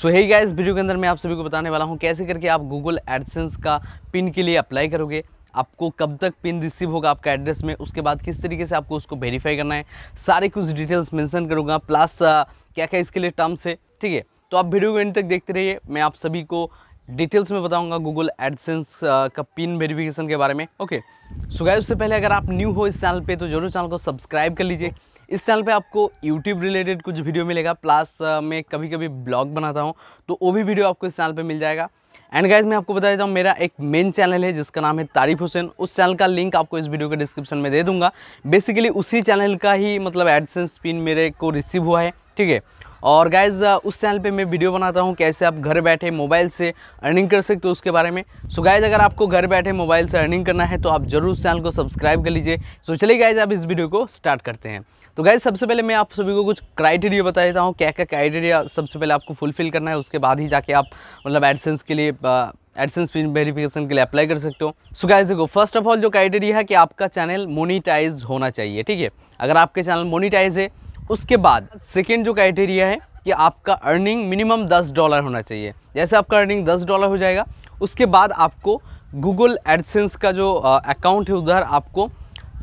सो है guys video के अंदर मैं आप सभी को बताने वाला हूँ कैसे करके आप गूगल एडसेंस का पिन के लिए अप्लाई करोगे आपको कब तक पिन रिसीव होगा आपका एड्रेस में उसके बाद किस तरीके से आपको उसको वेरीफाई करना है सारे कुछ डिटेल्स मेंशन करूँगा प्लस uh, क्या क्या इसके लिए टर्म्स है ठीक है तो आप वीडियो को एंड तक देखते रहिए मैं आप सभी को डिटेल्स में बताऊंगा गूगल एडसेंस का पिन वेरिफिकेशन के बारे में ओके सो गाइस उससे पहले अगर आप न्यू हो इस चैनल पे तो जरूर चैनल को सब्सक्राइब कर लीजिए इस चैनल पे आपको यूट्यूब रिलेटेड कुछ वीडियो मिलेगा प्लस uh, मैं कभी कभी ब्लॉग बनाता हूँ तो वो भी वीडियो आपको इस चैनल पर मिल जाएगा एंड गाइज मैं आपको बता देता हूँ मेरा एक मेन चैनल है जिसका नाम है तारीफ हुसैन उस चैनल का लिंक आपको इस वीडियो के डिस्क्रिप्शन में दे दूंगा बेसिकली उसी चैनल का ही मतलब एडसेंस पिन मेरे को रिसीव हुआ है ठीक है और गाइज uh, उस चैनल पे मैं वीडियो बनाता हूँ कैसे आप घर बैठे मोबाइल से अर्निंग कर सकते हो उसके बारे में सो गाइज अगर आपको घर बैठे मोबाइल से अर्निंग करना है तो आप जरूर उस चैनल को सब्सक्राइब कर लीजिए सो चलिए गाइज आप इस वीडियो को स्टार्ट करते हैं तो गाइज सबसे पहले मैं आप सभी को कुछ क्राइटेरिया बता देता हूँ क्या क्या क्राइटेरिया सबसे पहले आपको फुलफिल करना है उसके बाद ही जाके आप मतलब एडसेंस के लिए एडसेंस पिन वेरिफिकेशन के लिए अप्लाई कर सकते हो सो गाइज देखो फर्स्ट ऑफ ऑल जो क्राइटेरिया है कि आपका चैनल मोनिटाइज होना चाहिए ठीक है अगर आपके चैनल मोनिटाइज है उसके बाद सेकेंड जो क्राइटेरिया है कि आपका अर्निंग मिनिमम दस डॉलर होना चाहिए जैसे आपका अर्निंग दस डॉलर हो जाएगा उसके बाद आपको गूगल एडसेंस का जो अकाउंट है उधर आपको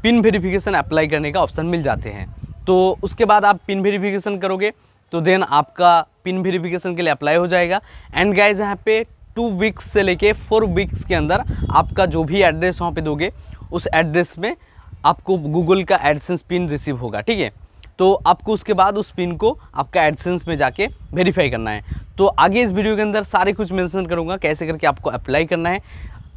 पिन वेरिफिकेशन अप्लाई करने का ऑप्शन मिल जाते हैं तो उसके बाद आप पिन वेरिफिकेशन करोगे तो देन आपका पिन वेरिफिकेशन के लिए अप्लाई हो जाएगा एंड गाइज यहाँ पे टू वीक्स से लेके फोर वीक्स के अंदर आपका जो भी एड्रेस वहाँ पे दोगे उस एड्रेस में आपको गूगल का एडसेंस पिन रिसीव होगा ठीक है तो आपको उसके बाद उस पिन को आपका एडसेंस में जाके वेरीफाई करना है तो आगे इस वीडियो के अंदर सारे कुछ मेंशन करूँगा कैसे करके आपको अप्लाई करना है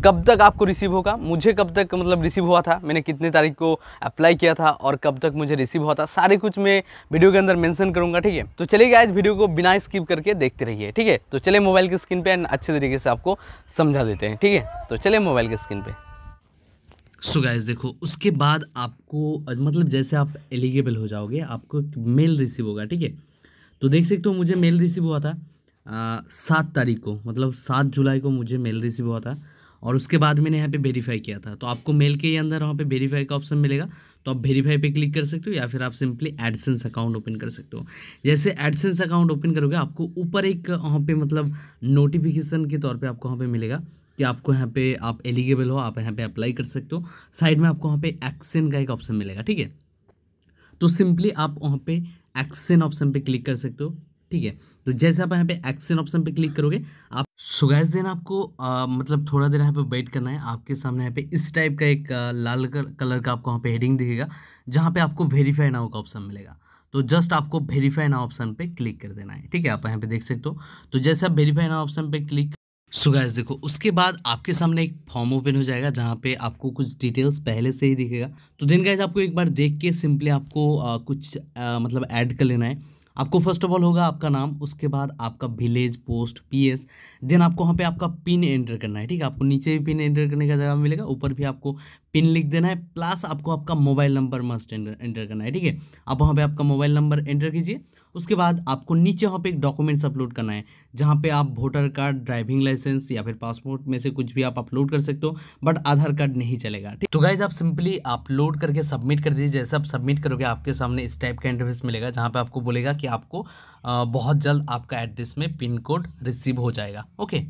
कब तक आपको रिसीव होगा मुझे कब तक मतलब रिसीव हुआ था मैंने कितने तारीख को अप्लाई किया था और कब तक मुझे रिसीव हुआ था सारे कुछ मैं वीडियो के अंदर मेंशन करूंगा ठीक है तो चलिए आज वीडियो को बिना स्किप करके देखते रहिए ठीक है तो चलिए मोबाइल की स्क्रीन पे अच्छे तरीके से आपको समझा देते हैं ठीक है तो चले मोबाइल की स्क्रीन पर सो so गैस देखो उसके बाद आपको मतलब जैसे आप एलिगेबल हो जाओगे आपको एक मेल रिसीव होगा ठीक है तो देख सकते हो तो मुझे मेल रिसीव हुआ था सात तारीख को मतलब सात जुलाई को मुझे मेल रिसीव हुआ था और उसके बाद मैंने यहाँ पे वेरीफाई किया था तो आपको मेल के ही अंदर वहाँ पे वेरीफाई का ऑप्शन मिलेगा तो आप वेरीफाई पे क्लिक कर सकते हो या फिर आप सिंपली एडसेंस अकाउंट ओपन कर सकते हो जैसे एडसेंस अकाउंट ओपन करोगे आपको ऊपर एक वहाँ पे मतलब नोटिफिकेशन के तौर पे आपको वहाँ पे मिलेगा कि आपको यहाँ पे आप एलिगेबल हो आप यहाँ पे अप्लाई कर सकते हो साइड में आपको वहाँ पे एक्सेन का एक ऑप्शन मिलेगा ठीक है तो सिंपली आप वहाँ पे एक्सेन ऑप्शन पे क्लिक कर सकते हो ठीक है तो जैसे आप यहाँ पे एक्शन ऑप्शन पे क्लिक करोगे आप सुगैस देन आपको आ, मतलब थोड़ा देर यहाँ पे वेट करना है आपके सामने यहाँ पे इस टाइप का एक लाल कलर का आपको वहाँ पे हेडिंग दिखेगा जहाँ पे आपको वेरीफाई नाउ का ऑप्शन मिलेगा तो जस्ट आपको वेरीफाई नाउ ऑप्शन पे क्लिक कर देना है ठीक है आप यहाँ पे देख सकते हो तो जैसे आप वेरीफाई नाउ ऑप्शन पे क्लिक सो गैस देखो उसके बाद आपके सामने एक फॉर्म ओपन हो जाएगा जहाँ पे आपको कुछ डिटेल्स पहले से ही दिखेगा तो दिन गैस आपको एक बार देख के सिंपली आपको आ, कुछ आ, मतलब ऐड कर लेना है आपको फर्स्ट ऑफ ऑल होगा आपका नाम उसके बाद आपका विलेज पोस्ट पीएस देन आपको वहाँ पे आपका पिन एंटर करना है ठीक है आपको नीचे भी पिन एंटर करने का जगह मिलेगा ऊपर भी आपको पिन लिख देना है प्लस आपको आपका मोबाइल नंबर मस्ट एंटर करना है ठीक है आप वहाँ पे आपका मोबाइल नंबर एंटर कीजिए उसके बाद आपको नीचे वहाँ पे एक डॉक्यूमेंट्स अपलोड करना है जहाँ पे आप वोटर कार्ड ड्राइविंग लाइसेंस या फिर पासपोर्ट में से कुछ भी आप अपलोड कर सकते हो बट आधार कार्ड नहीं चलेगा ठीक तो गाइज आप सिंपली अपलोड करके सबमिट कर दीजिए जैसे आप सबमिट करोगे आपके सामने इस टाइप का इंटरव्यूस मिलेगा जहाँ पर आपको बोलेगा कि आपको बहुत जल्द आपका एड्रेस में पिन कोड रिसीव हो जाएगा ओके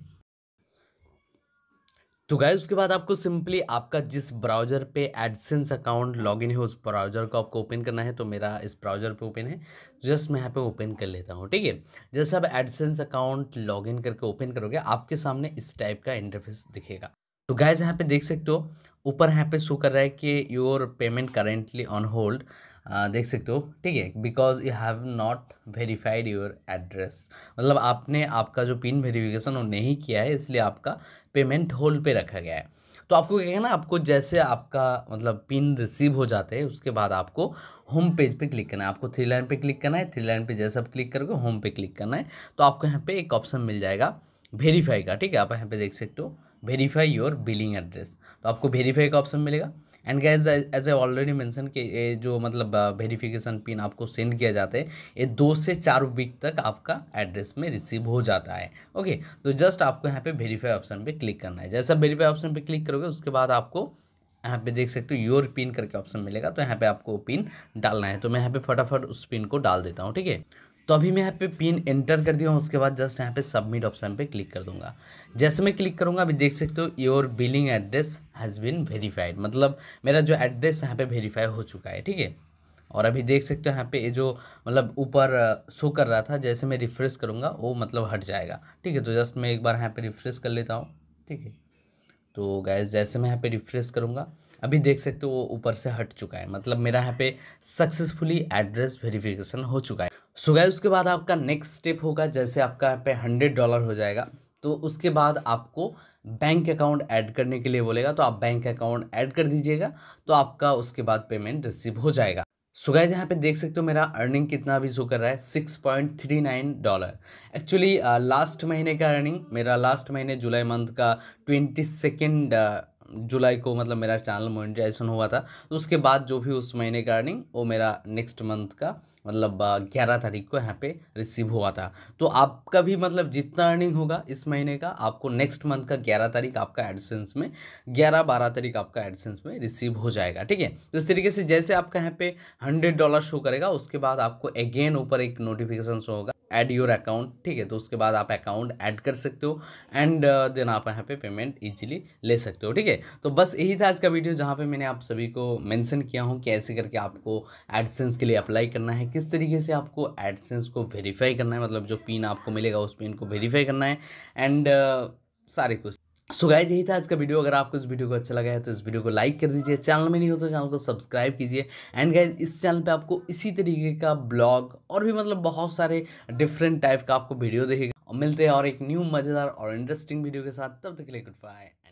तो गाय उसके बाद आपको सिंपली आपका जिस ब्राउज़र पे एडसेंस अकाउंट लॉगिन है उस ब्राउज़र को आपको ओपन करना है तो मेरा इस ब्राउज़र पे ओपन है जस्ट मैं यहाँ पे ओपन कर लेता हूँ ठीक है जैसे आप एडसेंस अकाउंट लॉगिन करके ओपन करोगे आपके सामने इस टाइप का इंटरफेस दिखेगा तो गाय यहाँ पे देख सकते हो ऊपर यहाँ पे शो कर रहा है कि your payment currently on hold देख सकते हो ठीक है because you have not verified your address मतलब आपने आपका जो पिन वेरीफिकेशन वो नहीं किया है इसलिए आपका पेमेंट होल्ड पे रखा गया है तो आपको क्या कहना आपको जैसे आपका मतलब पिन रिसीव हो जाते हैं उसके बाद आपको होम पेज पे क्लिक करना है आपको थ्री लाइन पे क्लिक करना है थ्री लाइन पे जैसे आप क्लिक करोगे होम पे क्लिक करना है तो आपको यहाँ पे एक ऑप्शन मिल जाएगा वेरीफाई का ठीक है आप यहाँ पे देख सकते हो वेरीफाई योर बिलिंग एड्रेस तो आपको वेरीफाई का ऑप्शन मिलेगा and guys as I already mention कि ये जो मतलब वेरिफिकेशन uh, पिन आपको सेंड किया जाता है ये दो से चार वीक तक आपका एड्रेस में रिसीव हो जाता है ओके तो जस्ट आपको यहाँ पे वेरीफाई ऑप्शन पे क्लिक करना है जैसा वेरीफाई ऑप्शन पे क्लिक करोगे उसके बाद आपको यहाँ पे देख सकते हो योर पिन करके ऑप्शन मिलेगा तो यहाँ पे आपको पिन डालना है तो मैं यहाँ पे फटाफट उस पिन को डाल देता हूँ ठीक है तो अभी मैं यहाँ पे पिन एंटर कर दिया हूँ उसके बाद जस्ट यहाँ पे सबमिट ऑप्शन पे क्लिक कर दूंगा जैसे मैं क्लिक करूँगा अभी देख सकते हो your billing address has been verified मतलब मेरा जो एड्रेस यहाँ पे वेरीफाई हो चुका है ठीक है और अभी देख सकते हो यहाँ पे ये जो मतलब ऊपर शो कर रहा था जैसे मैं रिफ़्रेश करूँगा वो मतलब हट जाएगा ठीक है तो जस्ट मैं एक बार यहाँ पर रिफ़्रेश कर लेता हूँ ठीक है तो गैस जैसे मैं यहाँ पर रिफ़्रेश करूँगा अभी देख सकते हो वो ऊपर से हट चुका है मतलब मेरा यहाँ पे सक्सेसफुली एड्रेस वेरिफिकेशन हो चुका है सो गए उसके बाद आपका नेक्स्ट स्टेप होगा जैसे आपका यहाँ पे हंड्रेड डॉलर हो जाएगा तो उसके बाद आपको बैंक अकाउंट ऐड करने के लिए बोलेगा तो आप बैंक अकाउंट ऐड कर दीजिएगा तो आपका उसके बाद पेमेंट रिसीव हो जाएगा सो गाइज यहाँ पे देख सकते हो मेरा अर्निंग कितना अभी शो कर रहा है six point three nine dollar actually last महीने का अर्निंग मेरा लास्ट महीने जुलाई मंथ का ट्वेंटी सेकेंड uh, जुलाई को मतलब मेरा चैनल मोनिटाइजेशन हुआ था तो उसके बाद जो भी उस महीने का अर्निंग वो मेरा नेक्स्ट मंथ का मतलब ग्यारह तारीख को यहाँ पे रिसीव हुआ था तो आपका भी मतलब जितना अर्निंग होगा इस महीने का आपको नेक्स्ट मंथ का ग्यारह तारीख आपका एडसेंस में ग्यारह बारह तारीख आपका एडसेंस में रिसीव हो जाएगा ठीक है तो इस तरीके से जैसे आपका यहाँ पे हंड्रेड डॉलर शो करेगा उसके बाद आपको अगेन ऊपर एक नोटिफिकेशन शो होगा ऐड योर अकाउंट ठीक है तो उसके बाद आप अकाउंट ऐड कर सकते हो एंड देन uh, आप यहाँ पे पेमेंट इजीली ले सकते हो ठीक है तो बस यही था आज का वीडियो जहाँ पे मैंने आप सभी को मेंशन किया हूँ कि ऐसे करके आपको एडसेंस के लिए अप्लाई करना है किस तरीके से आपको एडसेंस को वेरीफाई करना है मतलब जो पिन आपको मिलेगा उस पिन को वेरीफाई करना है एंड uh, सारे कुछ सो गाइज यही था आज का वीडियो अगर आपको इस वीडियो को अच्छा लगा है तो इस वीडियो को लाइक कर दीजिए चैनल में नहीं हो तो चैनल को सब्सक्राइब कीजिए एंड गाइज इस चैनल पे आपको इसी तरीके का ब्लॉग और भी मतलब बहुत सारे डिफरेंट टाइप का आपको वीडियो देखेगा और मिलते हैं और एक न्यू मज़ेदार और इंटरेस्टिंग वीडियो के साथ तब तक के लिए गुड बाय